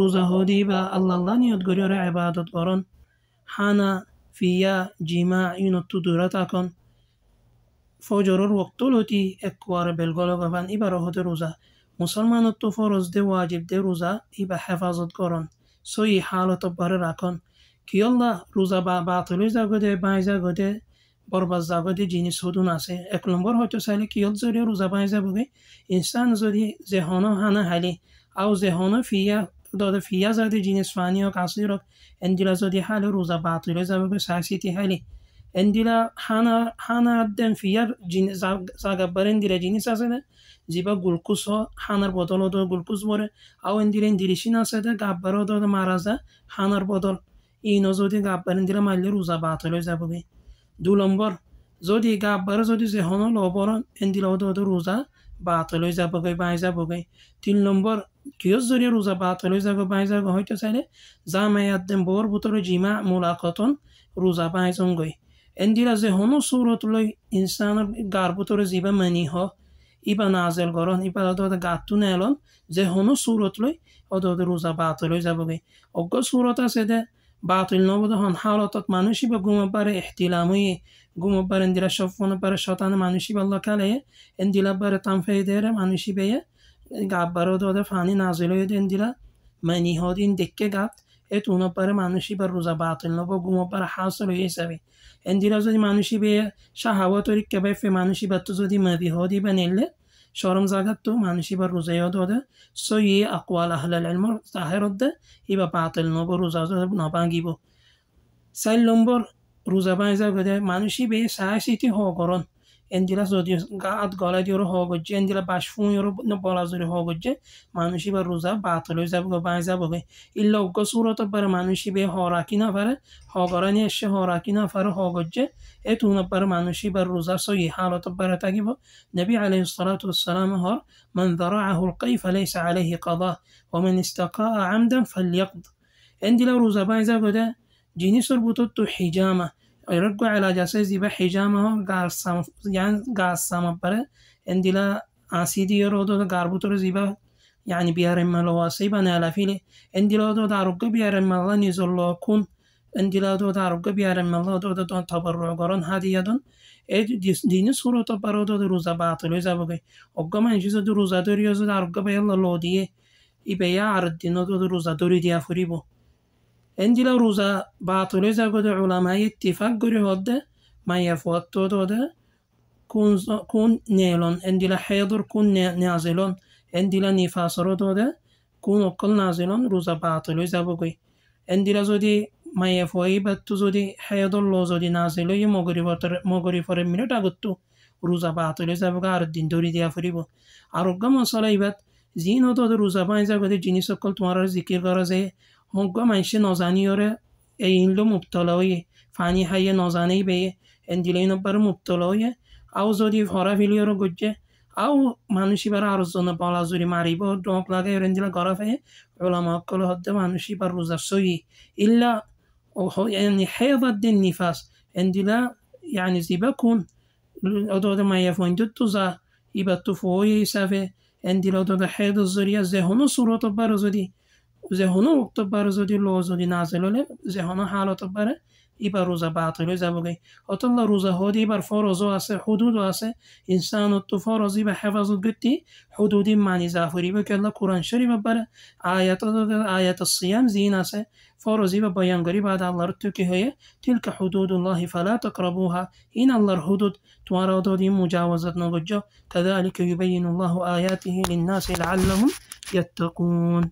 روزهودی با الله الله نیت گری را عبادت برن حنا فیا جماع این تو دورت آکن فجر رو وقت دلو تی اکوار و بن ایبار هود روزه مسلمان تو فرز دو واجب در روزه ای به حفاظت کردن سوی حالات بر را کن که روزه با باطل زد گده باز زد گده بر باز زد گده جنس هدون اکنون بر هچو که روزه باز بگی انسان زدی ذهنها هنر عوض ذهنها فیا dood fiyazadi jinisfanio kasirok endila zodihali ruza batilo zabago sasiti hali endila hana hana den fiyar jin zagabaren dire jinisasene ziba gulkuso hanar bodolo do gulkus bore aw endiren dirishina sada gabaro do maraza hanar bodol ino zodi gabaren dire malli ruza batilo zabago dulombor zodi gabaro zodi zehono loboron endila ododo ruza বাতিল যাবগৈ বাই যাবগৈ তিন নম্বৰ কিয়র জরিয়ে ৰোজা বাতিল হয়ে যাবো বাই যাব হয়তো চাইলে যা মায়াদ্দেম বৰ বুতর জিমা মোলাকতন ৰোজা বাই যংগৈ এন্দিৰা যে হনো চুৰত লৈ ইনসানের গাৰ বুতরে জিবা মানি হ ইবা নাজেল গরন ইবা অদতে গাতু নেলন যে হনো চুৰত লৈ অদতে ৰোজা বাতিল যাবগৈ অজ্ঞ চুৰত আছে দে باطل نبوده هن منوشی مانوشی بقوم بر احتلامی قوم بر اندیره شوفون بر شاتان منوشی بالله کله اندیلا بر تنفی دیر منوشی بیه گاب برو دو فانی نازلو منی ها دین دکه دکه ات اتونا بر منوشی بر روز باطل نبا گوما بر حاصل و یسوی اندیلا زدی منوشی به شهواتوری که به فی به تو زدی مدی به সরম জাগাত তো মানুষই বা রোজাই অধে সো ইয়ে আকোয়াল আহলাল এলমর তাহের অধে ই বা পাতল নব রোজা নাপাঙ্গিব চাইল নম্বর রোজা পাই যা গদে মানুষই বে সাহায্য হ গরণ endila sodioga adgoladiyoro hogoje endila bashfunyoro nobolazori hogoje manushibe ruza batolo zabugo banzabuge illa ugo surata bara manushibe horaki nafare hogorani eshe horaki nafare hogoje etuna bara manushibe ruza soyi halata bara tagibo nabi alayhi salatu wassalam hor man dhara'ahu alqay falaysa alayhi qadah ومن استقاء عمدا فليقض عندي لو روزا بايزا جيني سربوتو حجامه ويرجع إلى جاسوس يبيع حجامه غارسام يعني قارصام برا عندي لا عسيدي يرودو قاربوتر زيبا يعني بيارم لو سيبا نالا فيلي عندي لا دو دارو بيارم الله نزل كون عندي دو دارو بيارم الله دو دو دون تبرع قرن هدية دون دين سورة تبرع دو روزا باطل وزا بقي وقما انجز دو روزا دوريوز دارو بيلا لو ديه إبيا عرض دينو دو روزا دوري ديا فريبو اندلا روزا باطل زاگد علمای اتفاق گره هده ما يفوت هده كون كون نيلون اندلا حيضر كون نازلون اندلا نفاسر هده كون اقل نازلون روزا باطل زاگوی اندلا زودی ما يفوهي باتو زودي حيضر لو زودي نازلو يه مغري فرم منو تاگتو روزا باطل زاگا عردين دوري دیا فریبو عرقا مصالي بات زين هده روزا باين زاگده جنی سکل تومارا ذکر گرزه هنگامن شه نازانی یاره اینلو مبتلاوی فانی های نازانی به اندیلینو بر مبتلاوی او زودی فارا فیلی رو گجه او منوشی بر عرضان بالا زوری ماری با دوک لگه یرندیل گرافه علماء کل حد منوشی بر روز سوی ایلا یعنی حیض دن نفاس اندیلا یعنی زیبا کن ادود ما یفوین دو توزا ایبا توفوی ایسافه دو ادود حیض زوری از زهنو صورت بر زودی যেহনো উক্তবার যদি লজ যদি না জেললে যেহনো হালত বারে এবার রোজা বাতিল হয়ে যাবগে অতল্লা রোজা হদ এবার ফরজও আছে হুদুদও আছে ইনসান তো ফরজ ইবা হেফাজত গতি হুদুদি মানি জাফরি বা কেল্লা কোরআন শরীফ বারে আয়াত আয়াত সিয়াম জিন আছে ফরজ ইবা বয়ান গরি বাদ আল্লাহর তুকি হয়ে তিলকা হুদুদ উল্লাহি ফালা তকরাবুহা ইন আল্লাহর হুদুদ তোমার অদদি মুজাওয়াজাত নগজ্জ كذلك يبين الله آياته للناس لعلهم يتقون